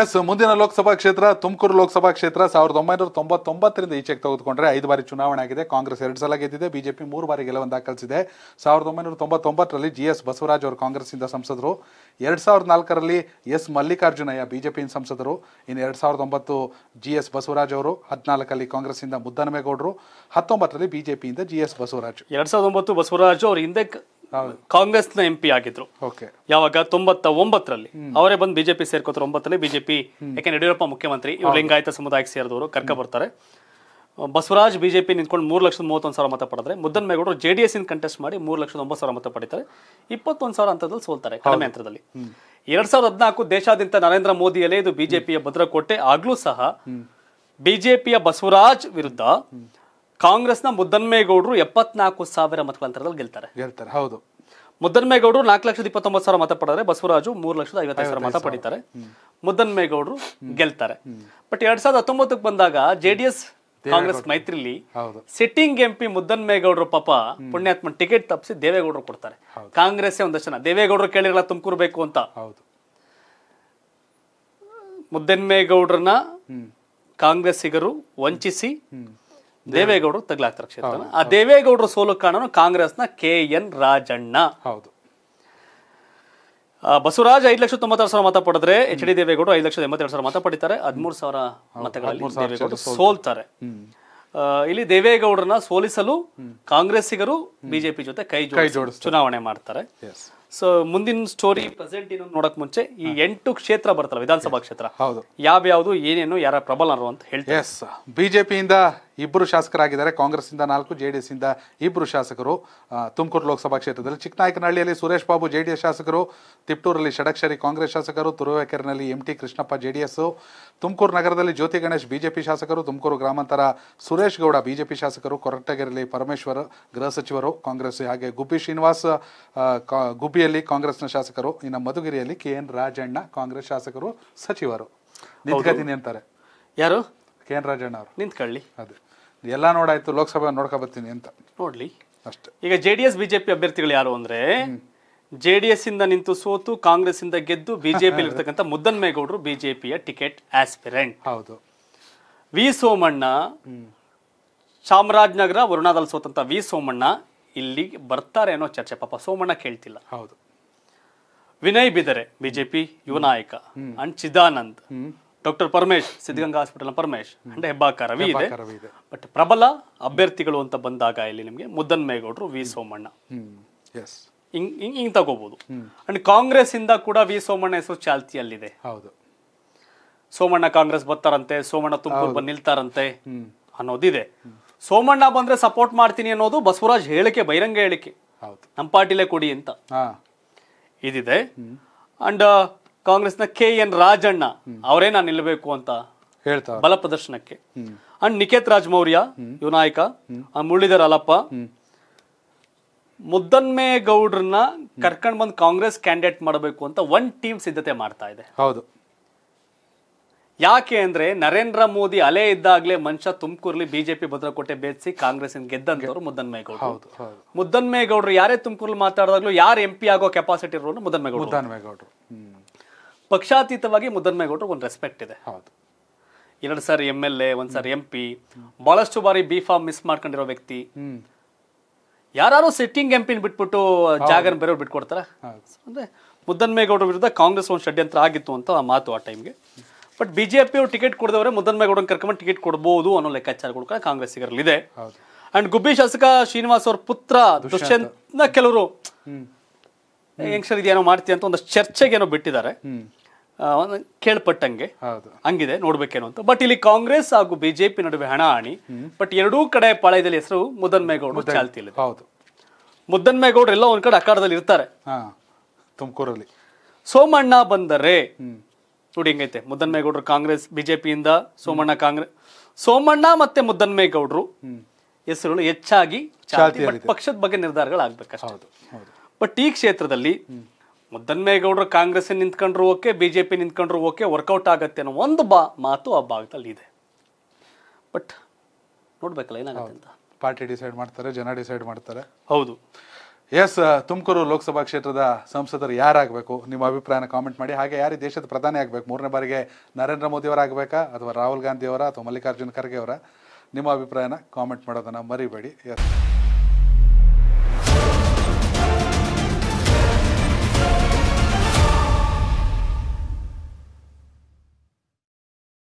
S ಮುಂದಿನ ಲೋಕಸಭಾ ಕ್ಷೇತ್ರ ತುಮಕೂರು ಲೋಕಸಭಾ ಕ್ಷೇತ್ರ ಸಾವಿರದ ಒಂಬೈನೂರ ತೊಂಬತ್ತೊಂಬತ್ತರಿಂದ ಈಚೆಗೆ ತೆಗೆದುಕೊಂಡ್ರೆ ಐದು ಬಾರಿ ಚುನಾವಣೆ ಆಗಿದೆ ಕಾಂಗ್ರೆಸ್ ಎರಡು ಸಲ ಗೆದ್ದಿದೆ ಬಿಜೆಪಿ ಮೂರು ಬಾರಿ ಗೆಲುವನ್ನು ದಾಖಲಿಸಿದೆ ಸಾವಿರದ ಒಂಬೈನೂರ ತೊಂಬತ್ತೊಂಬತ್ತರಲ್ಲಿ ಜಿ ಎಸ್ ಬಸವರಾಜ್ ಅವರು ಕಾಂಗ್ರೆಸ್ಸಿಂದ ಸಂಸದರು ಎರಡು ಸಾವಿರದ ನಾಲ್ಕರಲ್ಲಿ ಎಸ್ ಮಲ್ಲಿಕಾರ್ಜುನಯ್ಯ ಬಿಜೆಪಿಯಿಂದ ಸಂಸದರು ಇನ್ನು ಎರಡು ಸಾವಿರದ ಒಂಬತ್ತು ಜಿ ಎಸ್ ಬಸವರಾಜ್ ಅವರು ಹದಿನಾಲ್ಕಲ್ಲಿ ಕಾಂಗ್ರೆಸ್ಸಿಂದ ಮುದ್ದನಮೇಗೌಡರು ಹತ್ತೊಂಬತ್ತರಲ್ಲಿ ಬಿಜೆಪಿಯಿಂದ ಜಿ ಎಸ್ ಬಸವರಾಜ್ ಎರಡು ಸಾವಿರದ ಒಂಬತ್ತು ಬಸವರಾಜ್ ಅವರು ಹಿಂದೆ ಕಾಂಗ್ರೆಸ್ನ ಎಂ ಪಿ ಆಗಿದ್ರು ಯಾವಾಗ ತೊಂಬತ್ತ ಒಂಬತ್ತರಲ್ಲಿ ಅವರೇ ಬಂದು ಬಿಜೆಪಿ ಸೇರ್ಕೋತಾರೆ ಒಂಬತ್ತರಲ್ಲಿ ಬಿಜೆಪಿ ಯಾಕೆಂದ್ರೆ ಯಡಿಯೂರಪ್ಪ ಮುಖ್ಯಮಂತ್ರಿ ಇವ್ರು ಲಿಂಗಾಯತ ಸಮುದಾಯಕ್ಕೆ ಸೇರಿದವರು ಕರ್ಕ ಬರ್ತಾರೆ ಬಸವರಾಜ್ ಬಿಜೆಪಿ ನಿಂತ್ಕೊಂಡು ಮೂರು ಲಕ್ಷದ ಮೂವತ್ತೊಂದು ಸಾವಿರ ಮತ ಪಡೆದ್ರೆ ಮುದ್ದನ್ ಮೇಗೌಡರು ಜೆ ಡಿ ಎಸ್ ಕಂಟೆಸ್ಟ್ ಮಾಡಿ ಮೂರು ಲಕ್ಷದ ಒಂಬತ್ತು ಸಾವಿರ ಮತ ಪಡಿತಾರೆ ಇಪ್ಪತ್ತೊಂದು ಸಾವಿರ ಹಂತದಲ್ಲಿ ಸೋಲ್ತಾರೆ ಕಡಿಮೆ ಹಂತದಲ್ಲಿ ಎರಡ್ ಸಾವಿರದ ಹದಿನಾಲ್ಕು ದೇಶಾದ್ಯಂತ ನರೇಂದ್ರ ಮೋದಿ ಇದು ಬಿಜೆಪಿಯ ಭದ್ರಕೋಟೆ ಆಗ್ಲೂ ಸಹ ಬಿಜೆಪಿಯ ಬಸವರಾಜ್ ವಿರುದ್ಧ ಕಾಂಗ್ರೆಸ್ನ ಮುದ್ದನ್ಮೇಗೌಡರು ಎಪ್ಪತ್ನಾಲ್ಕು ಸಾವಿರ ಮತಗಳಂತರದಲ್ಲಿ ಗೆಲ್ತಾರೆ ಗೆಲ್ತಾರೆ ಹೌದು ಮುದ್ದನ್ಮೇಗೌಡರು ನಾಲ್ಕು ಲಕ್ಷದ ಇಪ್ಪತ್ತೊಂಬತ್ತು ಸಾವಿರ ಮತ ಪಡೆದರೆ ಬಸವರಾಜು ಮೂರು ಲಕ್ಷದ ಐವತ್ತೈದು ಸಾವಿರ ಮತ ಪಡೀತಾರೆ ಮುದ್ದನ್ಮೇಗೌಡರು ಗೆಲ್ತಾರೆ ಬಟ್ ಎರಡ್ ಸಾವಿರದ ಹತ್ತೊಂಬತ್ತಕ್ಕೆ ಬಂದಾಗ ಜೆ ಡಿ ಎಸ್ ಕಾಂಗ್ರೆಸ್ ಮೈತ್ರಿಲಿ ಸಿಟ್ಟಿಂಗ್ ಎಂಪಿ ಮುದ್ದನ್ಮೇಗೌಡರು ಪಾಪ ಪುಣ್ಯಾತ್ಮ ಟಿಕೆಟ್ ತಪ್ಪಿಸಿ ದೇವೇಗೌಡರು ಕೊಡ್ತಾರೆ ಕಾಂಗ್ರೆಸ್ ಒಂದಷ್ಟು ದೇವೇಗೌಡರು ಕೇಳಿರಲ್ಲ ತುಮಕೂರು ಬೇಕು ಅಂತ ಮುದ್ದನ್ಮೇಗೌಡರನ್ನ ಕಾಂಗ್ರೆಸ್ಸಿಗರು ವಂಚಿಸಿ ದೇವೇಗೌಡರು ತಗ್ಲಾಗ್ತಾರೆ ಕ್ಷೇತ್ರ ಆ ದೇವೇಗೌಡರ ಸೋಲು ಕಾರಣನು ಕಾಂಗ್ರೆಸ್ನ ಕೆ ಎನ್ ರಾಜಣ್ಣ ಹೌದು ಬಸವರಾಜ್ ಐದು ಲಕ್ಷ ತೊಂಬತ್ತಾರು ಸಾವಿರ ಮತ ಪಡೆದ್ರೆ ಎಚ್ ಡಿ ದೇವೇಗೌಡರು ಐದು ಲಕ್ಷದ ಎಂಬತ್ತೆರಡು ಸಾವಿರ ಮತ ಪಡಿತಾರೆ ಹದಿಮೂರು ಸಾವಿರ ಮತಗಳಲ್ಲಿ ಸೋಲ್ತಾರೆ ಇಲ್ಲಿ ದೇವೇಗೌಡರನ್ನ ಸೋಲಿಸಲು ಕಾಂಗ್ರೆಸ್ಸಿಗರು ಬಿಜೆಪಿ ಜೊತೆ ಕೈ ಜೋಡಿಸಿ ಚುನಾವಣೆ ಮಾಡ್ತಾರೆ ಸೊ ಮುಂದಿನ ಸ್ಟೋರಿ ಪ್ರೆಸೆಂಟ್ ಏನು ನೋಡಕ್ ಮುಂಚೆ ಈ ಎಂಟು ಕ್ಷೇತ್ರ ಬರ್ತಾರೆ ವಿಧಾನಸಭಾ ಕ್ಷೇತ್ರ ಹೌದು ಯಾವ್ದು ಏನೇನು ಯಾರ ಪ್ರಬಲರು ಅಂತ ಹೇಳ್ತಾರೆ ಎಸ್ ಬಿಜೆಪಿಯಿಂದ ಇಬ್ಬರು ಶಾಸಕರಾಗಿದ್ದಾರೆ ಕಾಂಗ್ರೆಸ್ ಇಂದ ನಾಲ್ಕು ಜೆ ಡಿ ಎಸ್ ಇಂದ ಇಬ್ಬರು ಶಾಸಕರು ತುಮಕೂರು ಲೋಕಸಭಾ ಕ್ಷೇತ್ರದಲ್ಲಿ ಚಿಕ್ಕನಾಯಕನಹಳ್ಳಿಯಲ್ಲಿ Suresh Babu J D S ಶಾಸಕರು ತಿಪ್ಟೂರಲ್ಲಿ ಷಡಕ್ಷರಿ ಕಾಂಗ್ರೆಸ್ ಶಾಸಕರು ತುರುವೇಕೆರೆನಲ್ಲಿ M T Krishnappa J D S Tumakuru ನಗರದಲ್ಲಿ ಜ್ಯೋತಿ ಗಣೇಶ್ ಬಿಜೆಪಿ ಶಾಸಕರು ತುಮಕೂರು ಗ್ರಾಮಾಂತರ ಸುರೇಶ್ ಗೌಡ ಬಿಜೆಪಿ ಶಾಸಕರು ಕೊರಟಗೆರೆಯಲ್ಲಿ ಪರಮೇಶ್ವರ್ ಗೃಹ ಸಚಿವರು ಕಾಂಗ್ರೆಸ್ ಹಾಗೆ ಗುಬ್ಬಿ ಶ್ರೀನಿವಾಸ್ ಗುಬ್ಬಿಯಲ್ಲಿ ಕಾಂಗ್ರೆಸ್ನ ಶಾಸಕರು ಇನ್ನು ಮಧುಗಿರಿಯಲ್ಲಿ ಕೆ ಎನ್ ರಾಜಣ್ಣ ಕಾಂಗ್ರೆಸ್ ಶಾಸಕರು ಸಚಿವರು ಅಂತಾರೆ ಯಾರು ಕೆ ಎನ್ ರಾಜಣ್ಣ ಅವರು ನಿಂತ್ಕೊಳ್ಳಿ ಅದೇ ಎಲ್ಲ ನೋಡಾಯ್ತು ಲೋಕಸಭೆ ಬರ್ತೀನಿ ಅಂತ ನೋಡ್ಲಿ ಅಷ್ಟೇ ಈಗ ಜೆ ಡಿ ಎಸ್ ಬಿಜೆಪಿ ಅಭ್ಯರ್ಥಿಗಳು ಯಾರು ಅಂದ್ರೆ ಜೆ ಡಿ ಎಸ್ ಇಂದ ನಿಂತು ಸೋತು ಕಾಂಗ್ರೆಸ್ ಇಂದ ಗೆದ್ದು ಬಿಜೆಪಿಯಲ್ಲಿ ಇರ್ತಕ್ಕಂಥ ಮುದ್ದನ್ಮೇಗೌಡರು ಬಿಜೆಪಿಯ ಟಿಕೆಟ್ ಆಸ್ಪಿರೆಂಟ್ ಹೌದು ವಿ ಸೋಮಣ್ಣ ಚಾಮರಾಜನಗರ ವರುಣಾದಲ್ಲಿ ಸೋತಂತ ವಿ ಸೋಮಣ್ಣ ಇಲ್ಲಿಗೆ ಬರ್ತಾರೆ ಅನ್ನೋ ಚರ್ಚೆ ಪಾಪ ಸೋಮಣ್ಣ ಕೇಳ್ತಿಲ್ಲ ಹೌದು ವಿನಯ್ ಬಿದರೆ ಬಿಜೆಪಿ ಯುವ ನಾಯಕ and Chidanand doctor Paramesh Siddaganga hospital Paramesh and Hebbaka Ravi ಇದೆ ಬಟ್ ಪ್ರಬಲ ಅಭ್ಯರ್ಥಿಗಳು ಅಂತ ಬಂದಾಗ ಇಲ್ಲಿ ನಿಮಗೆ ಮುದ್ದನ್ ಮೇಗೌಡರು ವಿ ಸೋಮಣ್ಣ ಹಿಂಗ್ ಹಿಂಗ್ ತಗೋಬಹುದು ಅಂಡ್ ಕಾಂಗ್ರೆಸ್ ಇಂದ ಕೂಡ ವಿ ಸೋಮಣ್ಣ ಹೆಸರು ಚಾಲ್ತಿಯಲ್ಲಿದೆ ಹೌದು ಸೋಮಣ್ಣ ಕಾಂಗ್ರೆಸ್ ಬರ್ತಾರಂತೆ ಸೋಮಣ್ಣ ತುಂಬ ಬಂದು ನಿಲ್ತಾರಂತೆ ಅನ್ನೋದಿದೆ ಸೋಮಣ್ಣ ಬಂದ್ರೆ ಸಪೋರ್ಟ್ ಮಾಡ್ತೀನಿ ಅನ್ನೋದು ಬಸವರಾಜ್ ಹೇಳಿಕೆ ಬಹಿರಂಗ ಹೇಳಿಕೆ ನಮ್ಮ ಪಾರ್ಟಿಲೇ ಕೊಡಿ ಅಂತ ಇದಿದೆ ಅಂಡ್ ಕಾಂಗ್ರೆಸ್ನ ಕೆ ಎನ್ ರಾಜಣ್ಣ ಅವರೇ ನಾನು ನಿಲ್ಲಬೇಕು ಅಂತ ಹೇಳ್ತಾರೆ ಬಲ ಪ್ರದರ್ಶನಕ್ಕೆ ಅಂಡ್ ನಿಕೇತ್ ರಾಜ್ ಮೌರ್ಯ ಇವ್ ನಾಯಕ ಮುರಳೀಧರ್ ಅಲಪ್ಪ ಮುದ್ದನ್ಮೇಗೌಡ್ರನ್ನ ಕರ್ಕೊಂಡ್ ಬಂದ್ ಕಾಂಗ್ರೆಸ್ ಕ್ಯಾಂಡಿಡೇಟ್ ಮಾಡಬೇಕು ಅಂತ ಒನ್ ಟೀಮ್ ಸಿದ್ಧತೆ ಮಾಡ್ತಾ ಇದೆ ಹೌದು ಯಾಕೆ ಅಂದ್ರೆ ನರೇಂದ್ರ ಮೋದಿ ಅಲೆ ಇದ್ದಾಗಲೇ ಮನುಷ್ಯ ತುಮಕೂರಲ್ಲಿ ಬಿಜೆಪಿ ಭದ್ರಕೋಟೆ ಬೇಯಿಸಿ ಕಾಂಗ್ರೆಸ್ ಗೆದ್ದಂತವ್ರು ಮುದ್ದನ್ಮೇಗೌಡರು ಮುದ್ದನ್ಮೇಗೌಡರು ಯಾರೇ ತುಮಕೂರಲ್ಲಿ ಮಾತಾಡಿದಾಗ್ಲೂ ಯಾರು ಎಂ ಪಿ ಆಗೋ ಕೆಪಾಸಿಟಿ ಇರೋರು ಮುದ್ದನ್ಮೇಗೌಡರು ಪಕ್ಷಾತೀತವಾಗಿ ಮುದ್ದನ್ಮೇಗೌಡರು ಒಂದು ರೆಸ್ಪೆಕ್ಟ್ ಇದೆ ಹೌದು ಎರಡು ಸಾರಿ ಎಂ ಎಲ್ ಎ ಒಂದ್ ಸಾರಿ ಎಂ ಪಿ ಬಹಳಷ್ಟು ಬಾರಿ ಬಿ ಫಾರ್ಮ್ ಮಿಸ್ ಮಾಡ್ಕೊಂಡಿರೋ ವ್ಯಕ್ತಿ ಯಾರು ಸಿಟ್ಟಿಂಗ್ ಎಂ ಬಿಟ್ಬಿಟ್ಟು ಜಾಗನ ಬೇರೆಯವ್ರು ಬಿಟ್ಕೊಡ್ತಾರೆ ಅಂದ್ರೆ ಮುದ್ದನ್ಮೇಗೌಡರ ವಿರುದ್ಧ ಕಾಂಗ್ರೆಸ್ ಒಂದು ಷಡ್ಯಂತ್ರ ಆಗಿತ್ತು ಅಂತ ಮಾತು ಆ ಟೈಮ್ಗೆ ಬಟ್ ಅವ್ರು ಟಿಕೆಟ್ ಮುದನ್ ಮುದ್ದನ್ಮೇಗೌಡನ ಕರ್ಕೊಂಡು ಟಿಕೆಟ್ ಕೊಡ್ಬೋದು ಅನ್ನೋ ಲೆಕ್ಕಾಚಾರಗಳು ಕೂಡ ಕಾಂಗ್ರೆಸ್ಸಿಗರಲ್ಲಿದೆ ಅಂಡ್ ಗುಬ್ಬಿ ಶಾಸಕ ಶ್ರೀನಿವಾಸ್ ಅವ್ರ ಪುತ್ರ ದುಷ್ಯಂತ್ನ ಕೆಲವರು ಯಂಗ್ಸ್ಟರ್ ಇದೇನೋ ಮಾಡ್ತೀಯ ಅಂತ ಒಂದಷ್ಟು ಚರ್ಚೆಗೆ ಏನೋ ಬಿಟ್ಟಿದ್ದಾರೆ ಕೇಳ್ಪಟ್ಟಂಗೆ ಹಂಗಿದೆ ನೋಡ್ಬೇಕೇನು ಅಂತ ಬಟ್ ಇಲ್ಲಿ ಕಾಂಗ್ರೆಸ್ ಹಾಗೂ ಬಿಜೆಪಿ ನಡುವೆ ಹಣ ಹಾಣಿ ಬಟ್ ಎರಡೂ ಕಡೆ ಪಾಳಯದಲ್ಲಿ ಹೆಸರು ಮುದ್ದನ್ಮೇಗೌಡ ಚಾಲ್ತಿಯಲ್ಲಿ ಹೌದು ಮುದ್ದನ್ಮೇಗೌಡ್ರು ಎಲ್ಲ ಒಂದ್ ಕಡೆ ಅಖಾಡದಲ್ಲಿ ಇರ್ತಾರೆ ತುಮಕೂರಲ್ಲಿ ಸೋಮಣ್ಣ ಬಂದರೆ ನೋಡಿ ಹೆಂಗೈತೆ ಮುದ್ದನ್ಮೇಗೌಡರು ಕಾಂಗ್ರೆಸ್ ಬಿಜೆಪಿಯಿಂದ ಸೋಮಣ್ಣ ಕಾಂಗ್ರೆಸ್ ಸೋಮಣ್ಣ ಮತ್ತೆ ಮುದ್ದನ್ಮೇಗೌಡರು ಹೆಸರುಗಳು ಹೆಚ್ಚಾಗಿ ಪಕ್ಷದ ಬಗ್ಗೆ ನಿರ್ಧಾರಗಳಾಗಬೇಕು ಬಟ್ ಈ ಕ್ಷೇತ್ರದಲ್ಲಿ ಮುದ್ದನ್ಮೇಗೌಡರು ಕಾಂಗ್ರೆಸ್ ನಿಂತ್ಕೊಂಡ್ರು ಓಕೆ ಬಿಜೆಪಿ ನಿಂತ್ಕೊಂಡ್ರು ಓಕೆ ವರ್ಕೌಟ್ ಆಗತ್ತೆ ಅನ್ನೋ ಒಂದು ಬಾ ಮಾತು ಆ ಭಾಗದಲ್ಲಿ ಇದೆ ಬಟ್ ನೋಡ್ಬೇಕಲ್ಲ ಏನಾಗುತ್ತೆ ಅಂತ ಪಾರ್ಟಿ ಡಿಸೈಡ್ ಮಾಡ್ತಾರೆ ಜನ ಡಿಸೈಡ್ ಮಾಡ್ತಾರೆ ಹೌದು ಎಸ್ uh, ತುಮಕೂರು ಲೋಕಸಭಾ ಕ್ಷೇತ್ರದ ಸಂಸದರು ಯಾರಾಗಬೇಕು ನಿಮ್ಮ ಅಭಿಪ್ರಾಯನ ಕಾಮೆಂಟ್ ಮಾಡಿ ಹಾಗೆ ಯಾರು ದೇಶದ ಪ್ರಧಾನಿ ಆಗಬೇಕು ಮೂರನೇ ಬಾರಿಗೆ ನರೇಂದ್ರ ಮೋದಿಯವರಾಗಬೇಕಾ ಅಥವಾ ರಾಹುಲ್ ಗಾಂಧಿಯವರ ಅಥವಾ ಮಲ್ಲಿಕಾರ್ಜುನ ಖರ್ಗೆ ಅವರ ನಿಮ್ಮ ಅಭಿಪ್ರಾಯನ ಕಾಮೆಂಟ್ ಮಾಡೋದನ್ನು ಮರಿಬೇಡಿ ಎಸ್